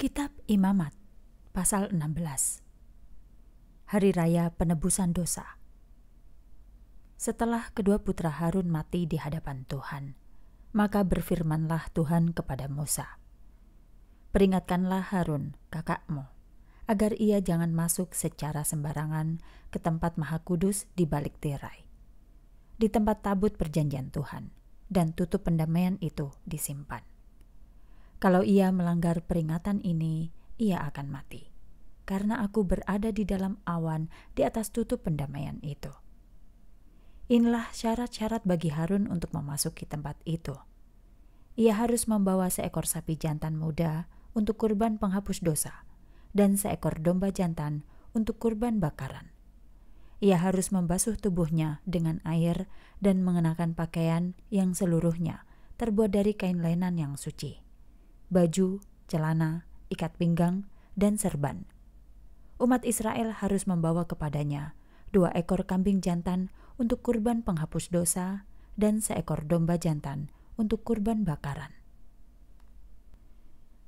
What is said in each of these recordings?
Kitab Imamat, pasal 16. Hari Raya Penebusan Dosa. Setelah kedua putra Harun mati di hadapan Tuhan, maka berfirmanlah Tuhan kepada Musa. Peringatkanlah Harun, kakakmu, agar ia jangan masuk secara sembarangan ke tempat maha kudus di balik tirai, di tempat tabut perjanjian Tuhan, dan tutup pendamaian itu disimpan kalau ia melanggar peringatan ini, ia akan mati. Karena aku berada di dalam awan di atas tutup pendamaian itu. Inilah syarat-syarat bagi Harun untuk memasuki tempat itu. Ia harus membawa seekor sapi jantan muda untuk kurban penghapus dosa dan seekor domba jantan untuk kurban bakaran. Ia harus membasuh tubuhnya dengan air dan mengenakan pakaian yang seluruhnya terbuat dari kain lenan yang suci baju, celana, ikat pinggang, dan serban. Umat Israel harus membawa kepadanya dua ekor kambing jantan untuk kurban penghapus dosa dan seekor domba jantan untuk kurban bakaran.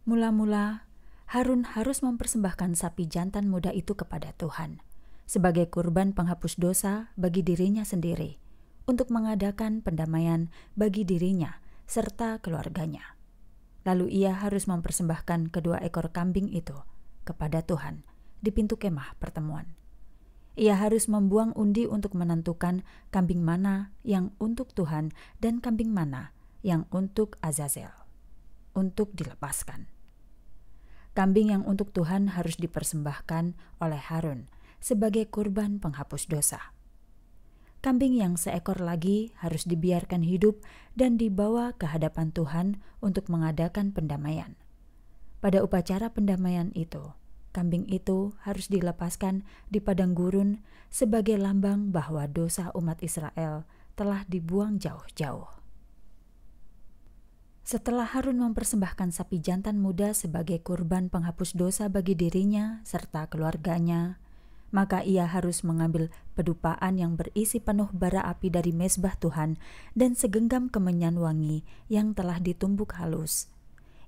Mula-mula, Harun harus mempersembahkan sapi jantan muda itu kepada Tuhan sebagai kurban penghapus dosa bagi dirinya sendiri, untuk mengadakan pendamaian bagi dirinya serta keluarganya. Lalu ia harus mempersembahkan kedua ekor kambing itu kepada Tuhan di pintu kemah pertemuan. Ia harus membuang undi untuk menentukan kambing mana yang untuk Tuhan dan kambing mana yang untuk Azazel, untuk dilepaskan. Kambing yang untuk Tuhan harus dipersembahkan oleh Harun sebagai kurban penghapus dosa kambing yang seekor lagi harus dibiarkan hidup dan dibawa ke hadapan Tuhan untuk mengadakan pendamaian. Pada upacara pendamaian itu, kambing itu harus dilepaskan di padang gurun sebagai lambang bahwa dosa umat Israel telah dibuang jauh-jauh. Setelah Harun mempersembahkan sapi jantan muda sebagai kurban penghapus dosa bagi dirinya serta keluarganya, maka ia harus mengambil pedupaan yang berisi penuh bara api dari mesbah Tuhan dan segenggam kemenyan wangi yang telah ditumbuk halus.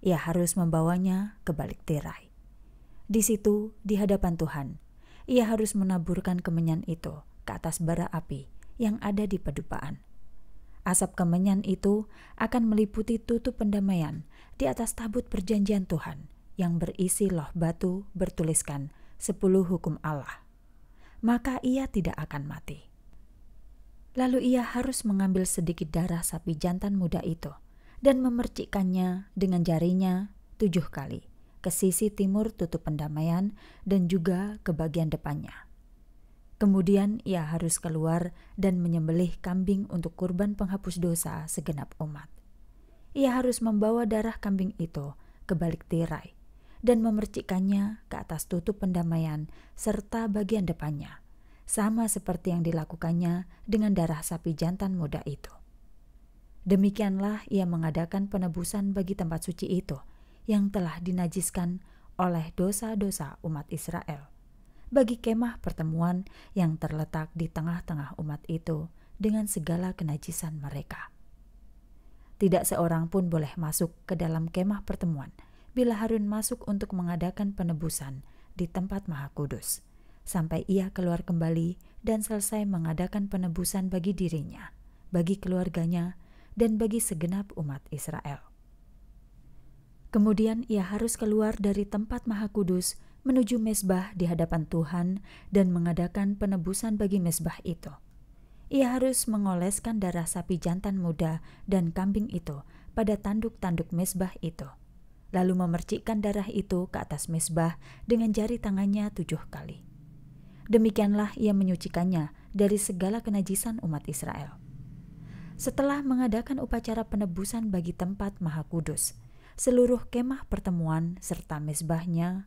Ia harus membawanya ke balik tirai. Di situ, di hadapan Tuhan, ia harus menaburkan kemenyan itu ke atas bara api yang ada di pedupaan. Asap kemenyan itu akan meliputi tutup pendamaian di atas tabut perjanjian Tuhan yang berisi loh batu bertuliskan sepuluh hukum Allah maka ia tidak akan mati. Lalu ia harus mengambil sedikit darah sapi jantan muda itu dan memercikkannya dengan jarinya tujuh kali ke sisi timur tutup pendamaian dan juga ke bagian depannya. Kemudian ia harus keluar dan menyembelih kambing untuk kurban penghapus dosa segenap umat. Ia harus membawa darah kambing itu ke balik tirai dan memercikkannya ke atas tutup pendamaian serta bagian depannya, sama seperti yang dilakukannya dengan darah sapi jantan muda itu. Demikianlah ia mengadakan penebusan bagi tempat suci itu yang telah dinajiskan oleh dosa-dosa umat Israel bagi kemah pertemuan yang terletak di tengah-tengah umat itu dengan segala kenajisan mereka. Tidak seorang pun boleh masuk ke dalam kemah pertemuan – bila Harun masuk untuk mengadakan penebusan di tempat Maha Kudus, sampai ia keluar kembali dan selesai mengadakan penebusan bagi dirinya, bagi keluarganya, dan bagi segenap umat Israel. Kemudian ia harus keluar dari tempat Maha Kudus menuju mesbah di hadapan Tuhan dan mengadakan penebusan bagi mesbah itu. Ia harus mengoleskan darah sapi jantan muda dan kambing itu pada tanduk-tanduk mesbah itu lalu memercikkan darah itu ke atas mesbah dengan jari tangannya tujuh kali. Demikianlah ia menyucikannya dari segala kenajisan umat Israel. Setelah mengadakan upacara penebusan bagi tempat maha kudus, seluruh kemah pertemuan serta mesbahnya,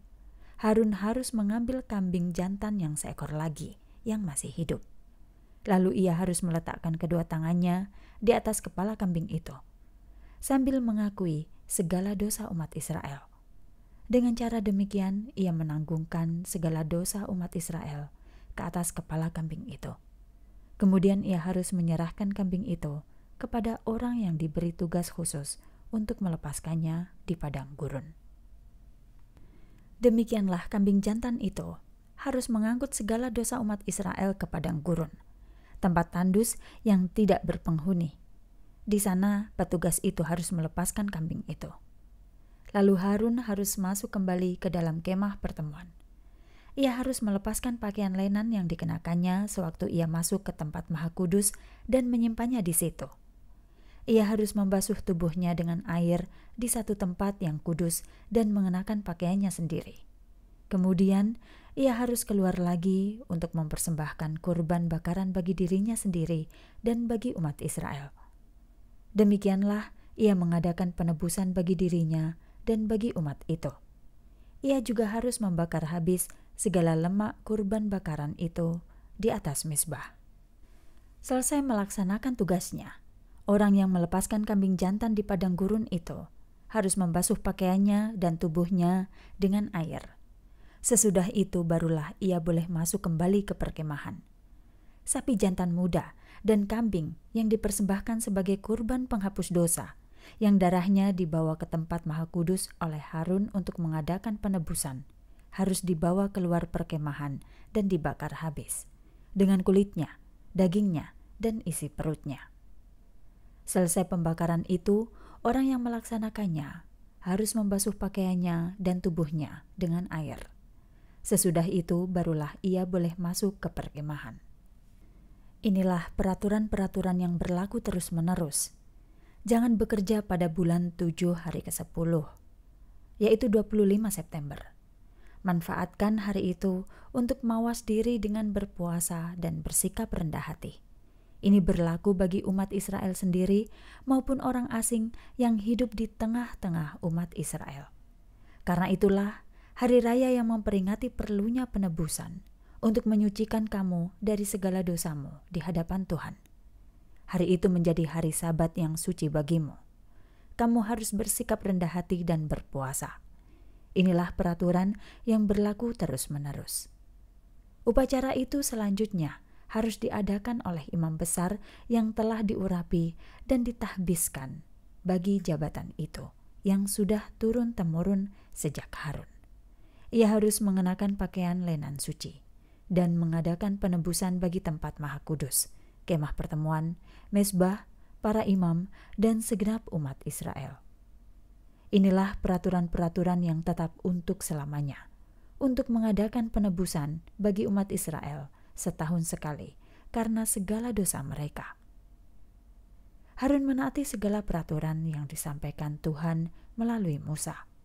Harun harus mengambil kambing jantan yang seekor lagi yang masih hidup. Lalu ia harus meletakkan kedua tangannya di atas kepala kambing itu sambil mengakui segala dosa umat Israel. Dengan cara demikian, ia menanggungkan segala dosa umat Israel ke atas kepala kambing itu. Kemudian ia harus menyerahkan kambing itu kepada orang yang diberi tugas khusus untuk melepaskannya di padang gurun. Demikianlah kambing jantan itu harus mengangkut segala dosa umat Israel ke padang gurun, tempat tandus yang tidak berpenghuni di sana, petugas itu harus melepaskan kambing itu. Lalu Harun harus masuk kembali ke dalam kemah pertemuan. Ia harus melepaskan pakaian lenan yang dikenakannya sewaktu ia masuk ke tempat Maha Kudus dan menyimpannya di situ. Ia harus membasuh tubuhnya dengan air di satu tempat yang kudus dan mengenakan pakaiannya sendiri. Kemudian, ia harus keluar lagi untuk mempersembahkan kurban bakaran bagi dirinya sendiri dan bagi umat Israel. Demikianlah ia mengadakan penebusan bagi dirinya dan bagi umat itu. Ia juga harus membakar habis segala lemak kurban bakaran itu di atas misbah. Selesai melaksanakan tugasnya, orang yang melepaskan kambing jantan di padang gurun itu harus membasuh pakaiannya dan tubuhnya dengan air. Sesudah itu barulah ia boleh masuk kembali ke perkemahan sapi jantan muda, dan kambing yang dipersembahkan sebagai kurban penghapus dosa, yang darahnya dibawa ke tempat Maha Kudus oleh Harun untuk mengadakan penebusan, harus dibawa keluar perkemahan dan dibakar habis, dengan kulitnya, dagingnya, dan isi perutnya. Selesai pembakaran itu, orang yang melaksanakannya harus membasuh pakaiannya dan tubuhnya dengan air. Sesudah itu, barulah ia boleh masuk ke perkemahan. Inilah peraturan-peraturan yang berlaku terus-menerus. Jangan bekerja pada bulan 7 hari ke-10, yaitu 25 September. Manfaatkan hari itu untuk mawas diri dengan berpuasa dan bersikap rendah hati. Ini berlaku bagi umat Israel sendiri maupun orang asing yang hidup di tengah-tengah umat Israel. Karena itulah hari raya yang memperingati perlunya penebusan – untuk menyucikan kamu dari segala dosamu di hadapan Tuhan. Hari itu menjadi hari Sabat yang suci bagimu. Kamu harus bersikap rendah hati dan berpuasa. Inilah peraturan yang berlaku terus-menerus. Upacara itu selanjutnya harus diadakan oleh imam besar yang telah diurapi dan ditahbiskan bagi jabatan itu yang sudah turun-temurun sejak Harun. Ia harus mengenakan pakaian lenan suci dan mengadakan penebusan bagi tempat maha kudus, kemah pertemuan, mesbah, para imam, dan segenap umat Israel. Inilah peraturan-peraturan yang tetap untuk selamanya, untuk mengadakan penebusan bagi umat Israel setahun sekali karena segala dosa mereka. Harun menaati segala peraturan yang disampaikan Tuhan melalui Musa.